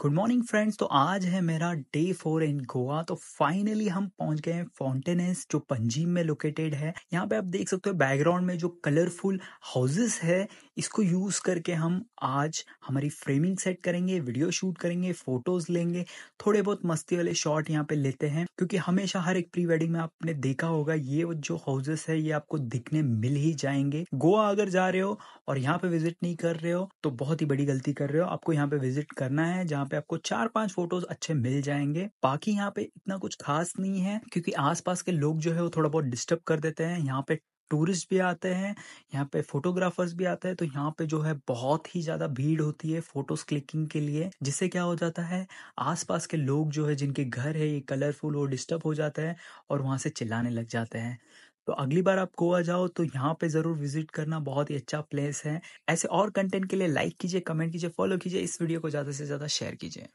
good morning friends तो आज है मेरा डे फोर इन गोवा तो फाइनली हम पहुंच गए हैं फाउंटेनेस जो पंजीम में लोकेटेड है यहाँ पे आप देख सकते हो बैकग्राउंड में जो कलरफुल हाउसेस है इसको यूज करके हम आज हमारी फ्रेमिंग सेट करेंगे वीडियो शूट करेंगे फोटोज लेंगे थोड़े बहुत मस्ती वाले शॉट यहाँ पे लेते हैं क्योंकि हमेशा हर एक प्री वेडिंग में आपने देखा होगा ये जो हाउसेस है ये आपको दिखने मिल ही जाएंगे गोवा अगर जा रहे हो और यहाँ पे विजिट नहीं कर रहे हो तो बहुत ही बड़ी गलती कर रहे हो आपको यहाँ पे विजिट करना है जहाँ पे आपको चार पांच फोटोज अच्छे मिल जाएंगे बाकी यहाँ पे इतना कुछ खास नहीं है क्योंकि आसपास के लोग जो है वो थोड़ा बहुत डिस्टर्ब कर देते हैं यहाँ पे टूरिस्ट भी आते हैं यहाँ पे फोटोग्राफर्स भी आते हैं तो यहाँ पे जो है बहुत ही ज़्यादा भीड़ होती है फोटोज क्लिकिंग के लिए जिससे क्या हो जाता है आसपास के लोग जो है जिनके घर है ये कलरफुल वो डिस्टर्ब हो जाते हैं और वहां से चिल्लाने लग जाते हैं तो अगली बार आप गोवा जाओ तो यहाँ पे ज़रूर विजिट करना बहुत ही अच्छा प्लेस है ऐसे और कंटेंट के लिए लाइक कीजिए कमेंट कीजिए फॉलो कीजिए इस वीडियो को ज़्यादा से ज़्यादा शेयर कीजिए